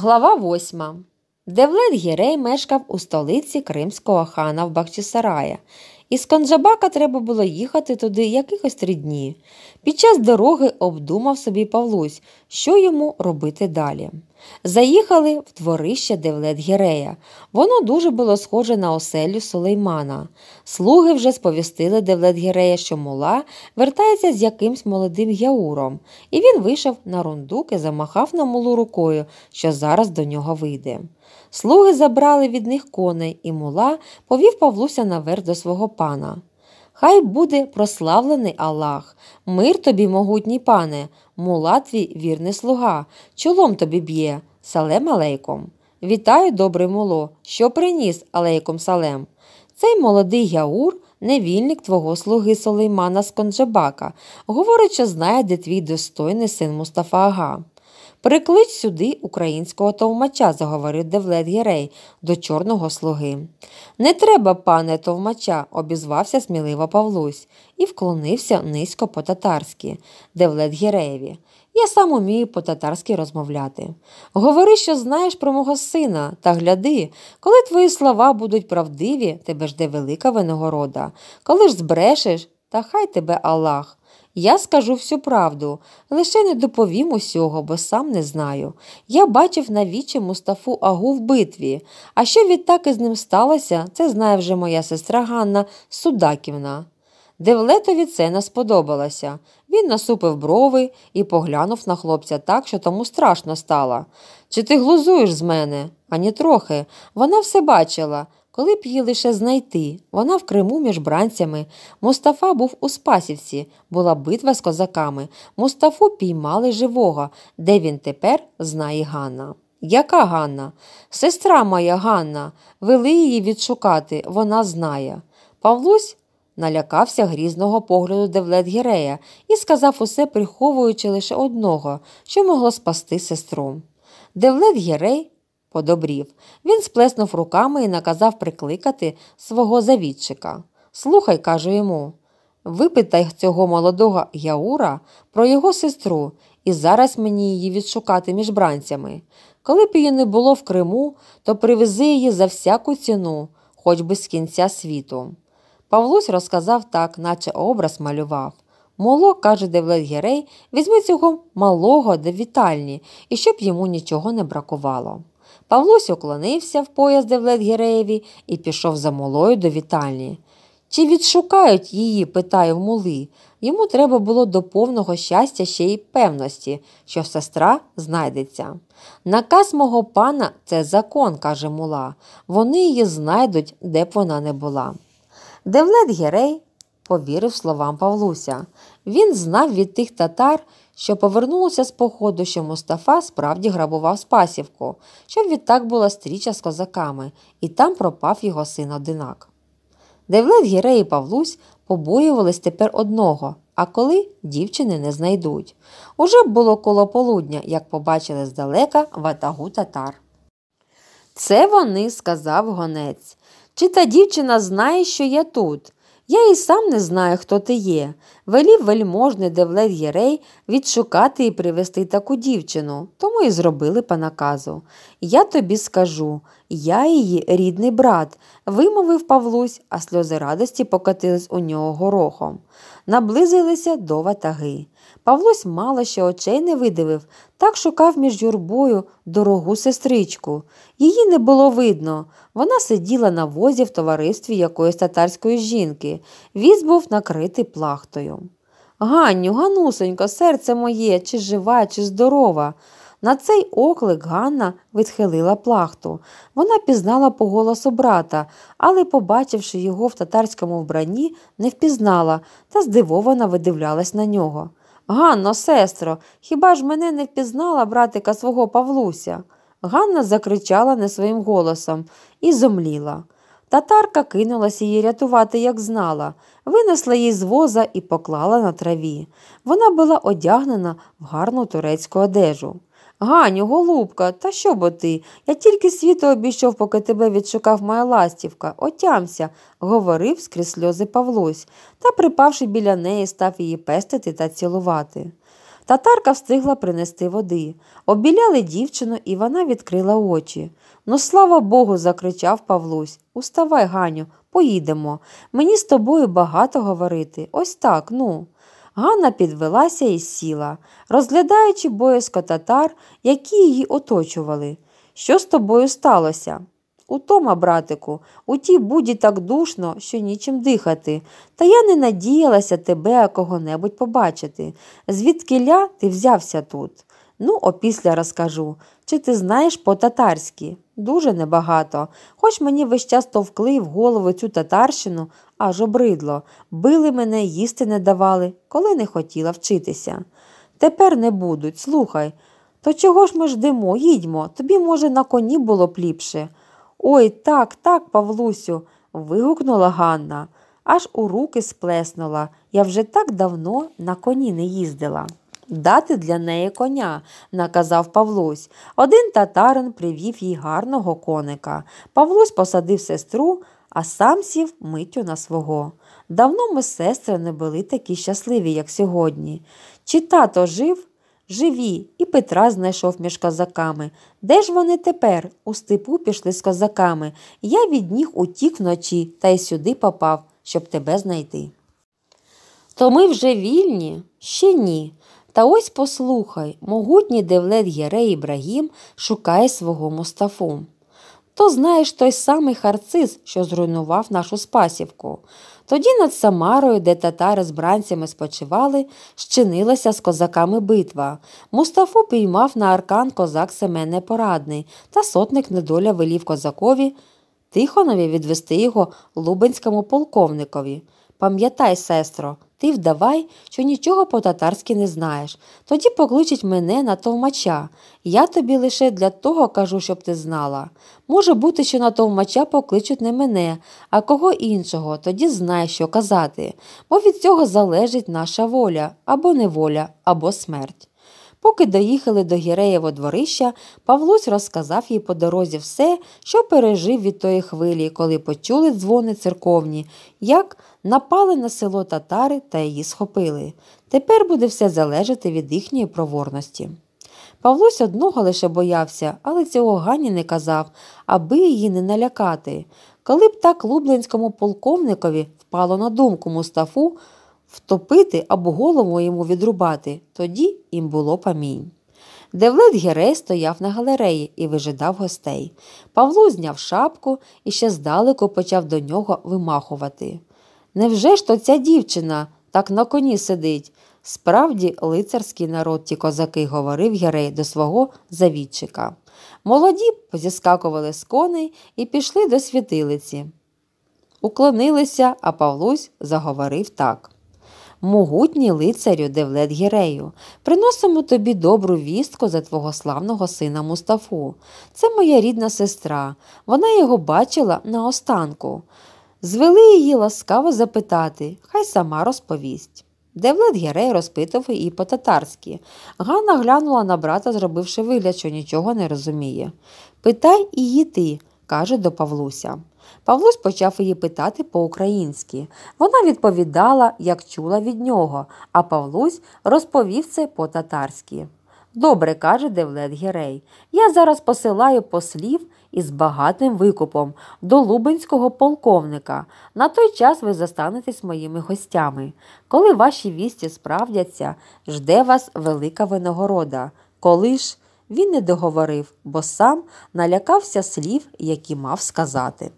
Глава 8. Девлет Гірей мешкав у столиці Кримського хана в Бахчисарая із Канджабака треба було їхати туди якихось три дні. Під час дороги обдумав собі Павлусь, що йому робити далі. Заїхали в дворище Девлет Гірея. Воно дуже було схоже на оселю Сулеймана. Слуги вже сповістили Девлет Гірея, що мула вертається з якимсь молодим яуром, і він вийшов на рундук і замахав на мулу рукою, що зараз до нього вийде. Слуги забрали від них коней, і мула повів Павлуся наверх до свого пана. Хай буде прославлений Аллах, мир тобі, могутній пане, мула твій вірний слуга, чолом тобі б'є, салем алейком. Вітаю, добре муло, що приніс алейком салем. Цей молодий Яур, невільник твого слуги Солеймана з Конджабака, говорить, що знає, де твій достойний син Мустафа Ага. Приклич сюди українського товмача, заговорив Девлет Гірей до чорного слуги. Не треба, пане товмача, обізвався сміливо Павлусь і вклонився низько по татарськи, Девлет Гіреєві. Я сам умію по татарськи розмовляти. Говори, що знаєш про мого сина, та гляди, коли твої слова будуть правдиві, тебе жде велика винагорода. Коли ж збрешеш, та хай тебе Аллах. Я скажу всю правду, лише не доповім усього, бо сам не знаю. Я бачив навічі Мустафу Агу в битві, а що відтак із ним сталося, це знає вже моя сестра Ганна Судаківна. Девлетові це не сподобалося. Він насупив брови і поглянув на хлопця так, що тому страшно стало. Чи ти глузуєш з мене? Ані трохи. Вона все бачила. Коли б її лише знайти, вона в Криму між бранцями. Мустафа був у Спасівці, була битва з козаками. Мустафу піймали живого, де він тепер знає Ганна. Яка Ганна? Сестра моя Ганна, вели її відшукати, вона знає. Павлусь налякався грізного погляду Девлет Гірея і сказав усе, приховуючи лише одного, що могло спасти сестру. Девлет Гірей подобрів. Він сплеснув руками і наказав прикликати свого завідчика. Слухай, кажу йому, випитай цього молодого Яура про його сестру, і зараз мені її відшукати між бранцями. Коли б її не було в Криму, то привези її за всяку ціну, хоч би з кінця світу. Павлусь розказав так, наче образ малював. Моло, каже Девлет Герей, візьми цього малого до вітальні і щоб йому нічого не бракувало. Павлусь уклонився в поїзди в Ледгіреєві і пішов за молою до вітальні. Чи відшукають її? питає в мули. Йому треба було до повного щастя ще й певності, що сестра знайдеться. Наказ мого пана це закон, каже мула. Вони її знайдуть, де б вона не була. Девлет Герей повірив словам Павлуся. Він знав від тих татар, що повернулося з походу, що Мустафа справді грабував Спасівку, щоб відтак була стріча з козаками, і там пропав його син одинак. Девлет Гірей і Павлусь побоювались тепер одного, а коли дівчини не знайдуть. Уже було коло полудня, як побачили здалека ватагу татар. Це вони, сказав гонець. Чи та дівчина знає, що я тут? Я і сам не знаю, хто ти є. Велів вельможний Девлет Єрей відшукати і привезти таку дівчину, тому і зробили по наказу. Я тобі скажу, я її рідний брат, вимовив Павлусь, а сльози радості покотились у нього горохом. Наблизилися до ватаги. Павлось мало ще очей не видивив, так шукав між юрбою дорогу сестричку. Її не було видно. Вона сиділа на возі в товаристві якоїсь татарської жінки. Віз був накритий плахтою. Ганню, Ганусонько, серце моє, чи жива, чи здорова. На цей оклик Ганна відхилила плахту. Вона пізнала по голосу брата, але, побачивши його в татарському вбранні, не впізнала та здивовано видивлялась на нього. Ганно, сестро, хіба ж мене не впізнала братика свого Павлуся? Ганна закричала не своїм голосом і зомліла. Татарка кинулась її рятувати, як знала, винесла її з воза і поклала на траві. Вона була одягнена в гарну турецьку одежу. Ганю, голубка, та що бо ти? Я тільки світу обійшов, поки тебе відшукав моя ластівка, отямся, говорив скрізь сльози Павлось, та, припавши біля неї, став її пестити та цілувати. Татарка встигла принести води. Обіляли дівчину, і вона відкрила очі. Ну, слава Богу, закричав Павлось. Уставай, Ганю, поїдемо. Мені з тобою багато говорити. Ось так, ну. Ганна підвелася і сіла, розглядаючи боязко татар, які її оточували. Що з тобою сталося? Утома, братику, у тій буді так душно, що нічим дихати, та я не надіялася тебе кого-небудь побачити. Звідки ля ти взявся тут? Ну, опісля розкажу, чи ти знаєш по-татарськи? дуже небагато, хоч мені весь час товкли в голову цю татарщину, аж обридло, били мене, їсти не давали, коли не хотіла вчитися. Тепер не будуть, слухай. То чого ж ми ждемо, їдьмо, тобі, може, на коні було б ліпше. Ой, так, так, Павлусю, вигукнула Ганна, аж у руки сплеснула. Я вже так давно на коні не їздила. Дати для неї коня, наказав Павлось. Один татарин привів їй гарного коника. Павлось посадив сестру, а сам сів миттю на свого. Давно ми, сестри, не були такі щасливі, як сьогодні. Чи тато жив? Живі, і Петра знайшов між козаками. Де ж вони тепер? У степу пішли з козаками. Я від них утік вночі та й сюди попав, щоб тебе знайти. То ми вже вільні? Ще ні. Та ось послухай, могутній девлет Єрей Ібрагім шукає свого Мустафу. То знаєш той самий харциз, що зруйнував нашу Спасівку. Тоді над Самарою, де татари з бранцями спочивали, щинилася з козаками битва. Мустафу піймав на аркан козак Семен Порадний та сотник недоля велів козакові Тихонові відвести його лубенському полковникові. Пам'ятай, сестро, ти вдавай, що нічого по-татарськи не знаєш. Тоді покличуть мене на товмача. Я тобі лише для того кажу, щоб ти знала. Може бути, що на товмача покличуть не мене, а кого іншого, тоді знай, що казати, бо від цього залежить наша воля або неволя, або смерть. Поки доїхали до Гіреєво дворища, Павлусь розказав їй по дорозі все, що пережив від тої хвилі, коли почули дзвони церковні, як напали на село татари та її схопили. Тепер буде все залежати від їхньої проворності. Павлусь одного лише боявся, але цього Гані не казав, аби її не налякати. Коли б так лубленському полковникові впало на думку Мустафу втопити або голову йому відрубати, тоді було памінь. Девлет Герей стояв на галереї і вижидав гостей. Павлу зняв шапку і ще здалеку почав до нього вимахувати. Невже ж то ця дівчина так на коні сидить? Справді, лицарський народ ті козаки, говорив Герей до свого завідчика. Молоді позіскакували з коней і пішли до світилиці. Уклонилися, а Павлусь заговорив так могутній лицарю Девлет Гірею, приносимо тобі добру вістку за твого славного сина Мустафу. Це моя рідна сестра. Вона його бачила на останку. Звели її ласкаво запитати, хай сама розповість. Девлет Герей розпитував її по татарськи. Ганна глянула на брата, зробивши вигляд, що нічого не розуміє. Питай і її ти, каже до Павлуся. Павлусь почав її питати по-українськи. Вона відповідала, як чула від нього, а Павлусь розповів це по-татарськи. Добре, каже Девлет Герей, я зараз посилаю послів із багатим викупом до Лубенського полковника. На той час ви застанетесь моїми гостями. Коли ваші вісті справдяться, жде вас велика винагорода. Коли ж він не договорив, бо сам налякався слів, які мав сказати.